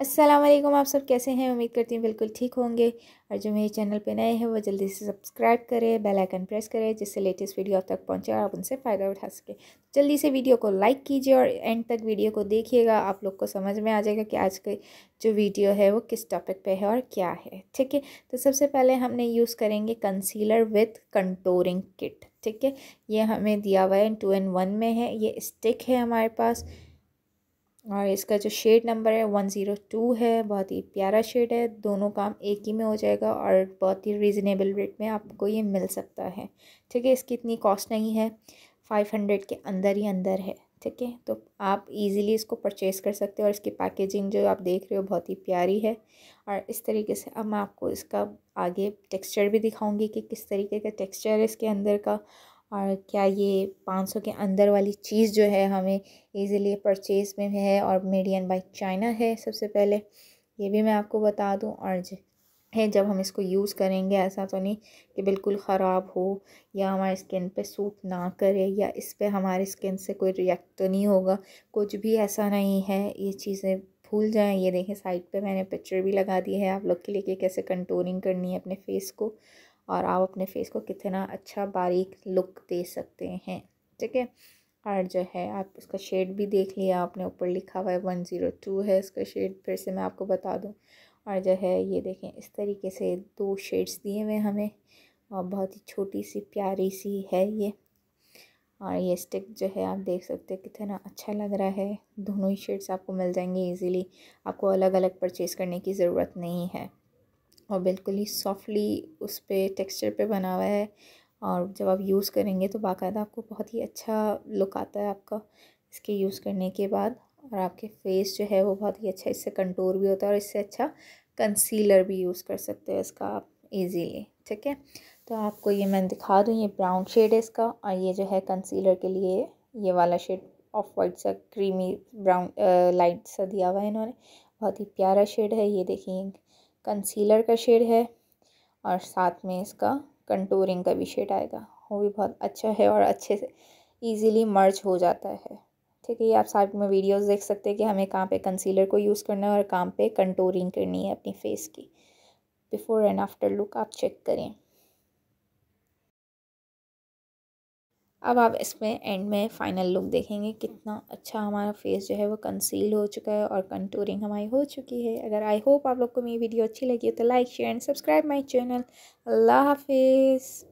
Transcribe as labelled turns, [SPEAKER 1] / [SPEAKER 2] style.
[SPEAKER 1] अस्सलाम वालेकुम आप सब कैसे हैं उम्मीद करती हूँ बिल्कुल ठीक होंगे और जो मेरे चैनल पे नए हैं वो जल्दी से सब्सक्राइब करें बेल आइकन प्रेस करें जिससे लेटेस्ट वीडियो आप तक पहुँचे और आप उनसे फ़ायदा उठा सकें जल्दी से वीडियो को लाइक कीजिए और एंड तक वीडियो को देखिएगा आप लोग को समझ में आ जाएगा कि आज के जो वीडियो है वो किस टॉपिक पर है और क्या है ठीक है तो सबसे पहले हमने यूज़ करेंगे कंसीलर विथ कंटोरिंग किट ठीक है ये हमें दिया हुआ है टू एंड वन में है ये स्टिक है हमारे पास और इसका जो शेड नंबर है वन ज़ीरो टू है बहुत ही प्यारा शेड है दोनों काम एक ही में हो जाएगा और बहुत ही रिजनेबल रेट में आपको ये मिल सकता है ठीक है इसकी इतनी कॉस्ट नहीं है फाइव हंड्रेड के अंदर ही अंदर है ठीक है तो आप इजीली इसको परचेज़ कर सकते हो और इसकी पैकेजिंग जो आप देख रहे हो बहुत ही प्यारी है और इस तरीके से अब मैं आपको इसका आगे टेक्स्चर भी दिखाऊँगी कि किस तरीके का टेक्स्चर है इसके अंदर का और क्या ये पाँच सौ के अंदर वाली चीज़ जो है हमें ईज़िली परचेज़ में है और मेड इन बाई चाइना है सबसे पहले ये भी मैं आपको बता दूँ और है जब हम इसको यूज़ करेंगे ऐसा तो नहीं कि बिल्कुल ख़राब हो या हमारे स्किन पे सूट ना करे या इस पर हमारे स्किन से कोई रिएक्ट तो नहीं होगा कुछ भी ऐसा नहीं है ये चीज़ें भूल जाएं ये देखें साइड पे मैंने पिक्चर भी लगा दी है आप लोग के लिए कि कैसे कंटोरिंग करनी है अपने फेस को और आप अपने फेस को कितना अच्छा बारीक लुक दे सकते हैं ठीक है और जो है आप इसका शेड भी देख लिया आपने ऊपर लिखा हुआ है वन ज़ीरो टू है इसका शेड फिर से मैं आपको बता दूं और जो है ये देखें इस तरीके से दो शेड्स दिए हुए हमें और बहुत ही छोटी सी प्यारी सी है ये और ये स्टिक जो है आप देख सकते हैं कितना अच्छा लग रहा है दोनों ही शेड्स आपको मिल जाएंगे ईजिली आपको अलग अलग परचेज़ करने की ज़रूरत नहीं है और बिल्कुल ही सॉफ्टली उस पर टेक्स्चर पे बना हुआ है और जब आप यूज़ करेंगे तो बाकायदा आपको बहुत ही अच्छा लुक आता है आपका इसके यूज़ करने के बाद और आपके फेस जो है वो बहुत ही अच्छा इससे कंटूर भी होता है और इससे अच्छा कंसीलर भी यूज़ कर सकते हो इसका आप ईजीली ठीक है तो आपको ये मैं दिखा दूँ ये ब्राउन शेड है इसका और ये जो है कंसीलर के लिए ये वाला शेड ऑफ वाइट सा क्रीमी ब्राउन लाइट सा दिया हुआ है इन्होंने बहुत ही प्यारा शेड है ये देखिए कंसीलर का शेड है और साथ में इसका कंटूरिंग का भी शेड आएगा वो भी बहुत अच्छा है और अच्छे से ईजीली मर्ज हो जाता है ठीक है ये आप साथ में वीडियोस देख सकते हैं कि हमें कहाँ पे कंसीलर को यूज़ करना है और कहाँ पे कंटूरिंग करनी है अपनी फेस की बिफ़ोर एंड आफ्टर लुक आप चेक करें अब आप इसमें एंड में फ़ाइनल लुक देखेंगे कितना अच्छा हमारा फेस जो है वो कंसील हो चुका है और कंटूरिंग हमारी हो चुकी है अगर आई होप आप लोग को मेरी वीडियो अच्छी लगी तो like share and subscribe my channel अल्लाह हाफिज़